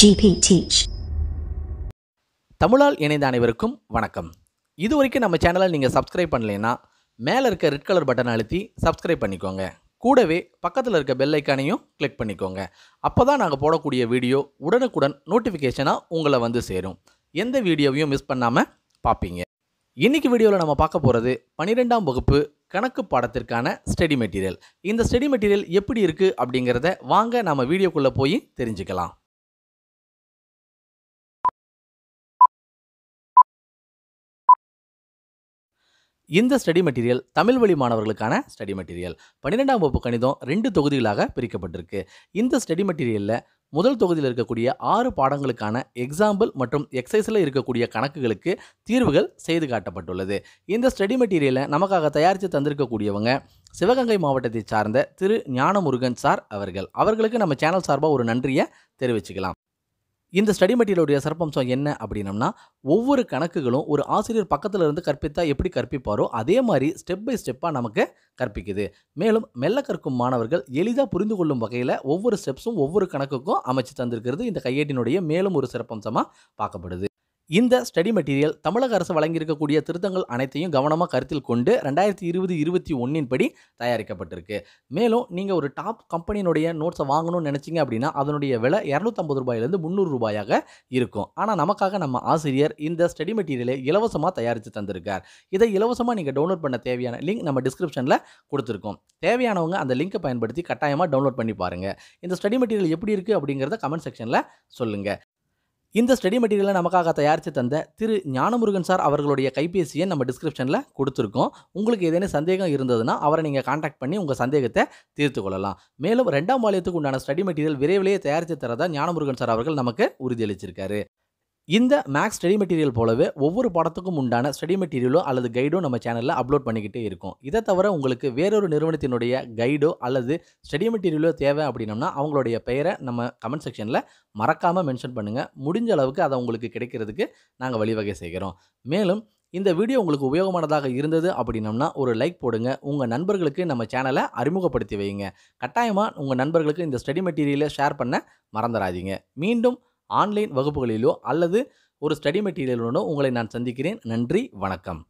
GB தமிழால் இணைந்த அனைவருக்கும் வணக்கம் இது வரைக்கும் நம்ம சேனலை நீங்கள் சப்ஸ்கிரைப் பண்ணலைன்னா மேலே இருக்க ரெட் கலர் பட்டன் அழுத்தி சப்ஸ்கிரைப் பண்ணிக்கோங்க கூடவே பக்கத்தில் இருக்க பெல் ஐக்கானையும் கிளிக் பண்ணிக்கோங்க அப்போ தான் நாங்கள் போடக்கூடிய வீடியோ உடனுக்குடன் நோட்டிஃபிகேஷனாக உங்களை வந்து சேரும் எந்த வீடியோவையும் மிஸ் பண்ணாமல் பார்ப்பீங்க இன்றைக்கி வீடியோவில் நம்ம பார்க்க போகிறது பன்னிரெண்டாம் வகுப்பு கணக்கு பாடத்திற்கான ஸ்டடி மெட்டீரியல் இந்த ஸ்டடி மெட்டீரியல் எப்படி இருக்குது அப்படிங்கிறத வாங்க நம்ம வீடியோக்குள்ளே போய் தெரிஞ்சுக்கலாம் இந்த ஸ்டடி மெட்டீரியல் தமிழ் வழி மாணவர்களுக்கான ஸ்டடி மெட்டீரியல் பன்னிரெண்டாம் வகுப்பு கணிதம் ரெண்டு தொகுதிகளாக பிரிக்கப்பட்டிருக்கு இந்த ஸ்டடி மெட்டீரியலில் முதல் தொகுதியில் இருக்கக்கூடிய ஆறு பாடங்களுக்கான எக்ஸாம்பிள் மற்றும் எக்ஸசைஸில் இருக்கக்கூடிய கணக்குகளுக்கு தீர்வுகள் செய்து காட்டப்பட்டுள்ளது இந்த ஸ்டடி மெட்டீரியலை நமக்காக தயாரித்து தந்திருக்கக்கூடியவங்க சிவகங்கை மாவட்டத்தை சார்ந்த திரு ஞானமுருகன் சார் அவர்கள் அவர்களுக்கு நம்ம சேனல் சார்பாக ஒரு நன்றியை தெரிவிச்சுக்கலாம் இந்த ஸ்டடி மெட்டீரியலுடைய சிறப்பம்சம் என்ன அப்படின்னம்னா ஒவ்வொரு கணக்குகளும் ஒரு ஆசிரியர் பக்கத்தில் இருந்து கற்பித்தா எப்படி கற்பிப்பாரோ அதே மாதிரி ஸ்டெப் பை ஸ்டெப்பாக நமக்கு கற்பிக்குது மேலும் மெல்ல கற்கும் மாணவர்கள் எளிதாக புரிந்து கொள்ளும் வகையில் ஒவ்வொரு ஸ்டெப்ஸும் ஒவ்வொரு கணக்குக்கும் அமைச்சு தந்திருக்கிறது இந்த கையேட்டினுடைய மேலும் ஒரு சிறப்பம்சமாக பார்க்கப்படுது இந்த ஸ்டடி மெட்டீரியல் தமிழக அரசு வழங்கியிருக்கக்கூடிய திருத்தங்கள் அனைத்தையும் கவனமாக கருத்தில் கொண்டு ரெண்டாயிரத்தி இருபது இருபத்தி ஒன்றின் படி தயாரிக்கப்பட்டிருக்கு மேலும் நீங்கள் ஒரு டாப் கம்பெனியினுடைய நோட்ஸை வாங்கணும்னு நினச்சிங்க அப்படின்னா அதனுடைய விலை இரநூத்தம்பது ரூபாயிலேருந்து முந்நூறு ரூபாயாக இருக்கும் ஆனால் நமக்காக நம்ம ஆசிரியர் இந்த ஸ்டடி மெட்டீரியலை இலவசமாக தயாரித்து தந்திருக்கார் இதை இலவசமாக நீங்கள் டவுன்லோட் பண்ண தேவையான லிங்க் நம்ம டிஸ்கிரிப்ஷனில் கொடுத்துருக்கோம் தேவையானவங்க அந்த லிங்கை பயன்படுத்தி கட்டாயமாக டவுன்லோட் பண்ணி பாருங்கள் இந்த ஸ்டடி மெட்டீரியல் எப்படி இருக்குது அப்படிங்கிறத கமெண்ட் செக்ஷனில் சொல்லுங்கள் இந்த ஸ்டடி மெட்டீரியலை நமக்காக தயாரித்து தந்த திரு ஞானமுருகன் சார் அவர்களுடைய கைபேசியை நம்ம டிஸ்கிரிப்ஷனில் கொடுத்துருக்கோம் உங்களுக்கு ஏதேனும் சந்தேகம் இருந்ததுன்னா அவரை நீங்கள் காண்டாக்ட் பண்ணி உங்கள் சந்தேகத்தை தீர்த்து கொள்ளலாம் மேலும் ரெண்டாம் வாலியத்துக்கு உண்டான ஸ்டடி மெட்டீரியல் விரைவிலேயே தயாரித்து தரதான் ஞானமுருகன் சார் அவர்கள் நமக்கு உறுதியளிச்சிருக்காரு இந்த மேக்ஸ் ஸ்டடி மெட்டீரியல் போலவே ஒவ்வொரு படத்துக்கும் உண்டான ஸ்டடி மெட்டீரியலோ அல்லது கைடோ நம்ம சேனலில் அப்லோட் பண்ணிக்கிட்டே இருக்கும் இதை தவிர உங்களுக்கு வேறொரு நிறுவனத்தினுடைய கைடோ அல்லது ஸ்டடி மெட்டீரியலோ தேவை அப்படின்னம்னா அவங்களுடைய பெயரை நம்ம கமெண்ட் செக்ஷனில் மறக்காமல் மென்ஷன் பண்ணுங்கள் முடிஞ்ச அளவுக்கு அதை உங்களுக்கு கிடைக்கிறதுக்கு நாங்கள் வழிவகை செய்கிறோம் மேலும் இந்த வீடியோ உங்களுக்கு உபயோகமானதாக இருந்தது அப்படின்னம்னா ஒரு லைக் போடுங்க உங்கள் நண்பர்களுக்கு நம்ம சேனலை அறிமுகப்படுத்தி வைங்க கட்டாயமாக உங்கள் நண்பர்களுக்கு இந்த ஸ்டடி மெட்டீரியலை ஷேர் பண்ண மறந்துடாதீங்க மீண்டும் ஆன்லைன் வகுப்புகளிலோ அல்லது ஒரு ஸ்டடி மெட்டீரியலோ உங்களை நான் சந்திக்கிறேன் நன்றி வணக்கம்